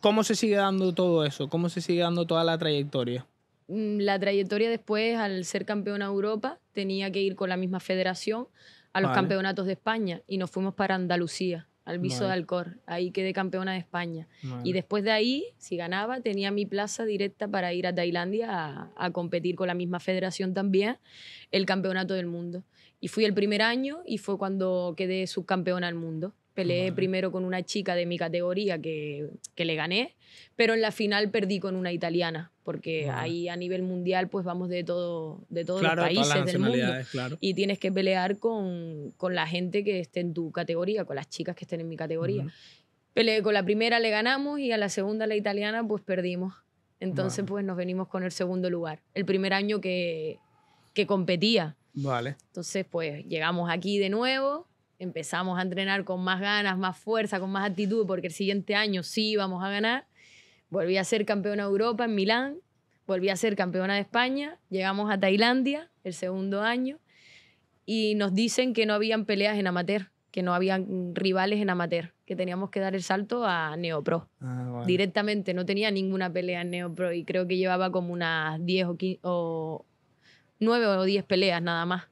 ¿Cómo se sigue dando todo eso? ¿Cómo se sigue dando toda la trayectoria? Mm, la trayectoria después, al ser campeona de Europa, tenía que ir con la misma federación a los campeonatos de España y nos fuimos para Andalucía, al Viso de Alcor. Ahí quedé campeona de España. Y después de ahí, si ganaba, tenía mi plaza directa para ir a Tailandia a, a competir con la misma federación también, el campeonato del mundo. Y fui el primer año y fue cuando quedé subcampeona del mundo. Peleé primero con una chica de mi categoría que, le gané, pero en la final perdí con una italiana, porque ahí a nivel mundial pues vamos de, todo, de todos los países del mundo. Claro. Y tienes que pelear con, con, la gente que esté en tu categoría, con las chicas que estén en mi categoría. Peleé con la primera, le ganamos y a la segunda, la italiana, pues perdimos. Entonces pues nos venimos con el segundo lugar. El primer año que, que competía. Vale. Entonces pues llegamos aquí de nuevo empezamos a entrenar con más ganas, más fuerza, con más actitud, porque el siguiente año sí íbamos a ganar. Volví a ser campeona de Europa en Milán, volví a ser campeona de España, llegamos a Tailandia el segundo año y nos dicen que no habían peleas en amateur, que no habían rivales en amateur, que teníamos que dar el salto a Neopro. Ah, Directamente, no tenía ninguna pelea en Neopro y creo que llevaba como unas 10 o 15, o 9 o 10 peleas nada más.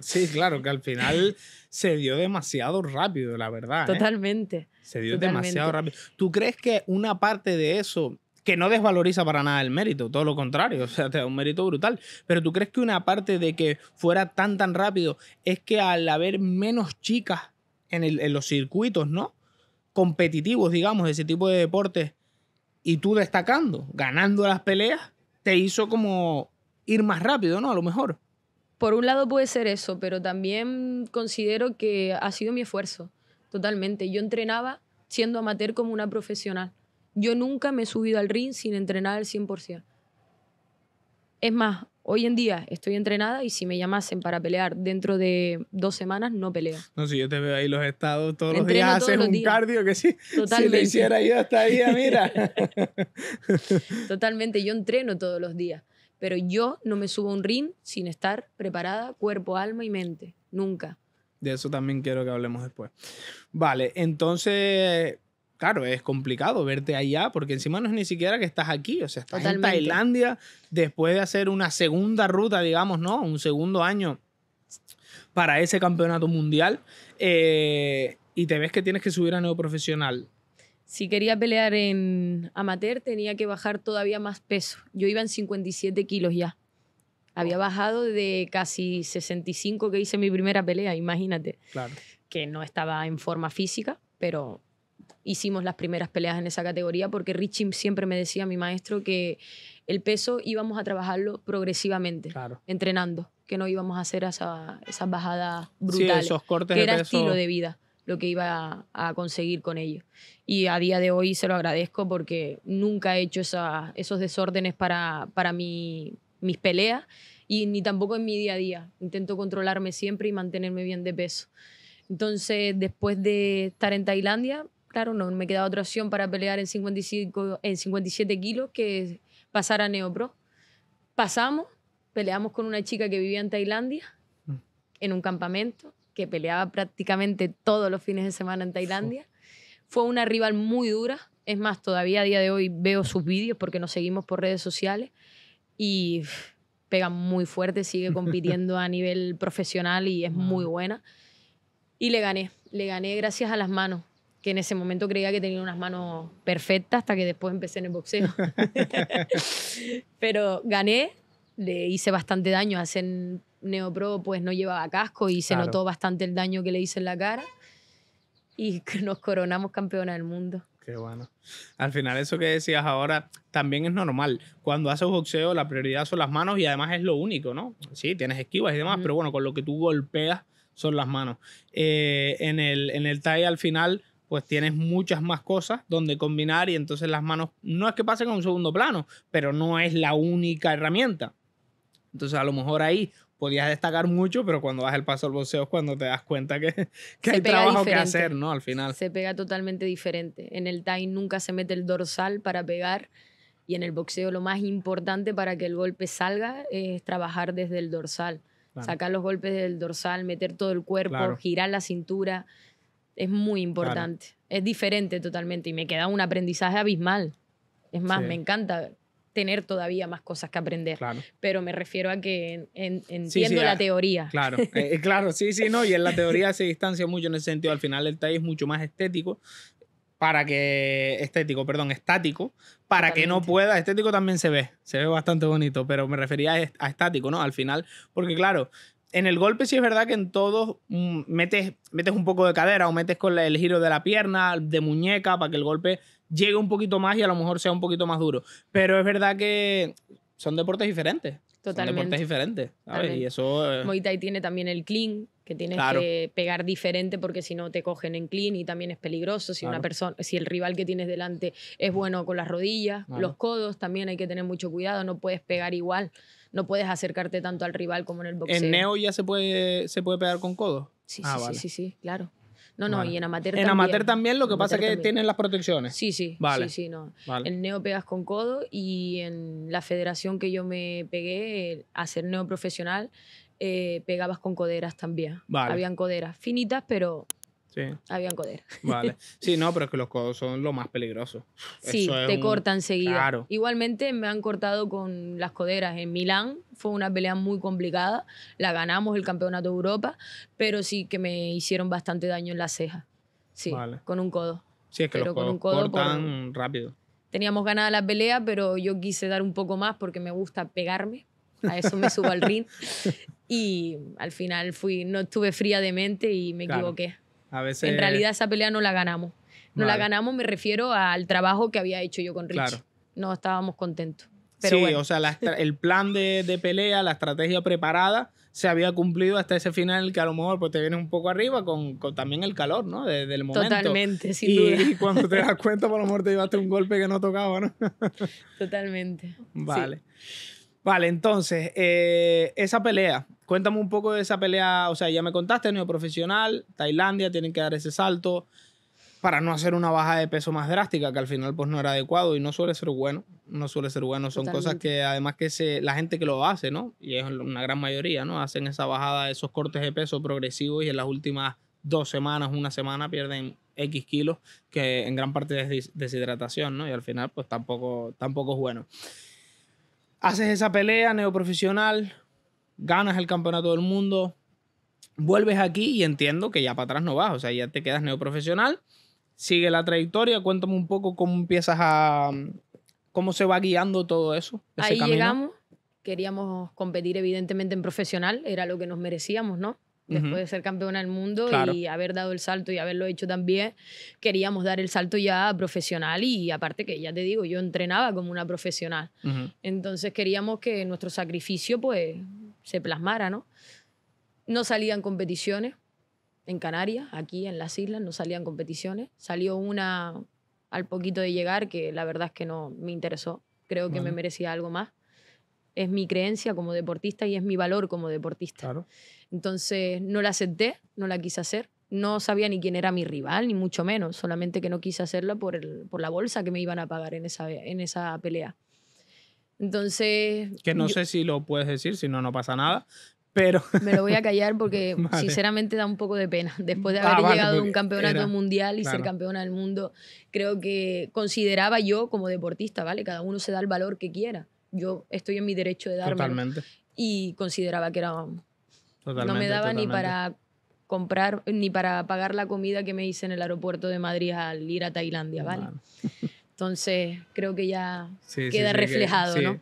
Sí, claro, que al final se dio demasiado rápido, la verdad. ¿eh? Totalmente. Se dio demasiado rápido. ¿Tú crees que una parte de eso, que no desvaloriza para nada el mérito, todo lo contrario, o sea, te da un mérito brutal, pero tú crees que una parte de que fuera tan, tan rápido es que al haber menos chicas en, en los circuitos, ¿no? Competitivos, digamos, de ese tipo de deportes, y tú destacando, ganando las peleas, te hizo como ir más rápido, ¿no? A lo mejor por un lado puede ser eso, pero también considero que ha sido mi esfuerzo, totalmente. Yo entrenaba siendo amateur como una profesional. Yo nunca me he subido al ring sin entrenar al 100%. Es más, hoy en día estoy entrenada y si me llamasen para pelear dentro de dos semanas, no peleo. No, si yo te veo ahí los estados todos los días, haces un cardio que sí. Totalmente. Si lo hiciera yo ahí mira. Totalmente, yo entreno todos los días. Pero yo no me subo a un ring sin estar preparada cuerpo, alma y mente. Nunca. De eso también quiero que hablemos después. Vale, entonces, claro, es complicado verte allá porque encima no es ni siquiera que estás aquí, o sea, estás en Tailandia después de hacer una segunda ruta, digamos, ¿no? Un segundo año para ese campeonato mundial eh, y te ves que tienes que subir a nuevo profesional si quería pelear en amateur, tenía que bajar todavía más peso. Yo iba en 57 kilos ya. Había oh. bajado de casi 65 que hice mi primera pelea, imagínate. Que no estaba en forma física, pero hicimos las primeras peleas en esa categoría porque Richie siempre me decía, mi maestro, que el peso íbamos a trabajarlo progresivamente, entrenando, que no íbamos a hacer esa, esas bajadas brutales, sí, esos cortes que era de estilo de vida lo que iba a, conseguir con ello. Y a día de hoy se lo agradezco porque nunca he hecho esos desórdenes para, para mi, mis peleas y ni tampoco en mi día a día. Intento controlarme siempre y mantenerme bien de peso. Entonces, después de estar en Tailandia, claro, no me quedaba otra opción para pelear en, 55, en 57 kilos que pasar a Neopro. Pasamos, peleamos con una chica que vivía en Tailandia, mm. en un campamento que peleaba prácticamente todos los fines de semana en Tailandia. Fue una rival muy dura. Es más, todavía a día de hoy veo sus vídeos porque nos seguimos por redes sociales y pega muy fuerte, sigue compitiendo a nivel profesional y es muy buena. Y le gané, le gané gracias a las manos, que en ese momento creía que tenía unas manos perfectas hasta que después empecé en el boxeo. Pero gané, le hice bastante daño, hacen Neopro pues no llevaba casco y se notó bastante el daño que le hice en la cara y nos coronamos campeona del mundo. Qué bueno. Al final eso que decías ahora también es normal. Cuando haces boxeo la prioridad son las manos y además es lo único, ¿no? Sí, tienes esquivas y demás, pero bueno, con lo que tú golpeas son las manos. Eh, en el, en el tie al final pues tienes muchas más cosas donde combinar y entonces las manos no es que pasen a un segundo plano, pero no es la única herramienta. Entonces, a lo mejor ahí podías destacar mucho, pero cuando vas el paso al boxeo es cuando te das cuenta que, que hay trabajo que hacer, ¿no? Al final. Se pega totalmente diferente. En el time nunca se mete el dorsal para pegar y en el boxeo lo más importante para que el golpe salga es trabajar desde el dorsal. Sacar los golpes del dorsal, meter todo el cuerpo, girar la cintura. Es muy importante. Es diferente totalmente y me queda un aprendizaje abismal. Es más, me encanta tener todavía más cosas que aprender. Pero me refiero a que entiendo la teoría. Claro, eh, claro, sí, sí, no. Y en la teoría se distancia mucho en ese sentido. Al final el Tai es mucho más estético para que estético, perdón, estático, para que no pueda, estético también se ve, se ve bastante bonito, pero me refería a estático, ¿no? Al final, porque claro, en el golpe sí es verdad que en todos mm, metes, metes un poco de cadera o metes con el giro de la pierna, de muñeca, para que el golpe llegue un poquito más y a lo mejor sea un poquito más duro. Pero es verdad que son deportes diferentes. Totalmente. Son deportes ¿sabes? Y eso... Eh, Muay tiene también el clean, que tienes que pegar diferente porque si no te cogen en clean y también es peligroso. Si, una persona, si el rival que tienes delante es bueno con las rodillas, los codos, también hay que tener mucho cuidado, no puedes pegar igual, no puedes acercarte tanto al rival como en el boxeo. ¿En Neo ya se puede, se puede pegar con codos? Sí, ah, sí, sí, sí, claro. No, no, y en amateur también. En amateur también, lo que pasa es que tienen las protecciones. Sí, sí, vale. sí, sí, no. En neo pegas con codo y en la federación que yo me pegué, eh, a ser neo profesional, eh, pegabas con coderas también. Habían coderas finitas, pero Sí. Avión Coder. Vale. Sí, no, pero es que los codos son lo más peligroso. Sí, te cortan seguido. Claro. Igualmente me han cortado con las coderas en Milán. Fue una pelea muy complicada. La ganamos el campeonato de Europa, pero sí que me hicieron bastante daño en la ceja. Sí, con un codo. Sí, es que pero los codos con un codo cortan rápido. Teníamos ganada la pelea, pero yo quise dar un poco más porque me gusta pegarme. A eso me subo al ring. Y al final fui, no estuve fría de mente y me equivoqué. En realidad esa pelea no la ganamos. No la ganamos, me refiero al trabajo que había hecho yo con Rich. No estábamos contentos. sí, o sea, el plan de, pelea, la estrategia preparada se había cumplido hasta ese final que a lo mejor pues, te viene un poco arriba con, también el calor, ¿no? Desde momento. Totalmente, sin y, cuando te das cuenta, por lo mejor te llevaste un golpe que no tocaba, ¿no? Totalmente. Vale. Vale, entonces, eh, esa pelea, Cuéntame un poco de esa pelea, o sea, ya me contaste, neoprofesional, Tailandia, tienen que dar ese salto para no hacer una baja de peso más drástica, que al final pues no era adecuado y no suele ser bueno, no suele ser bueno, son cosas que además que se, la gente que lo hace, ¿no? Y es una gran mayoría, ¿no? Hacen esa bajada, esos cortes de peso progresivos y en las últimas dos semanas, una semana pierden X kilos, que en gran parte es deshidratación, ¿no? Y al final pues tampoco, tampoco es bueno. Haces esa pelea neoprofesional, ganas el campeonato del mundo, vuelves aquí y entiendo que ya para atrás no vas, o sea, ya te quedas neoprofesional, sigue la trayectoria, cuéntame un poco cómo empiezas a, cómo se va guiando todo eso. Ese Ahí llegamos, queríamos competir evidentemente en profesional, era lo que nos merecíamos, ¿no? Después de ser campeona del mundo y haber dado el salto y haberlo hecho también, queríamos dar el salto ya a profesional y aparte que ya te digo, yo entrenaba como una profesional. Entonces queríamos que nuestro sacrificio pues se plasmara, ¿no? No salían competiciones en Canarias, aquí en las islas, no salían competiciones. Salió una al poquito de llegar que la verdad es que no me interesó. Creo que me merecía algo más. Es mi creencia como deportista y es mi valor como deportista. Entonces no la acepté, no la quise hacer. No sabía ni quién era mi rival, ni mucho menos. Solamente que no quise hacerla por, el, por la bolsa que me iban a pagar en esa, en esa pelea. Entonces... Que no sé si lo puedes decir, si no, no pasa nada. Pero... Me lo voy a callar porque sinceramente da un poco de pena. Después de ah, haber llegado a un campeonato mundial y ser campeona del mundo, creo que consideraba yo como deportista, ¿vale? Cada uno se da el valor que quiera. Yo estoy en mi derecho de darme. Totalmente. Y consideraba que era... Totalmente, no me daba ni para comprar, ni para pagar la comida que me hice en el aeropuerto de Madrid al ir a Tailandia, ¿vale? Entonces, creo que ya queda reflejado, ¿no?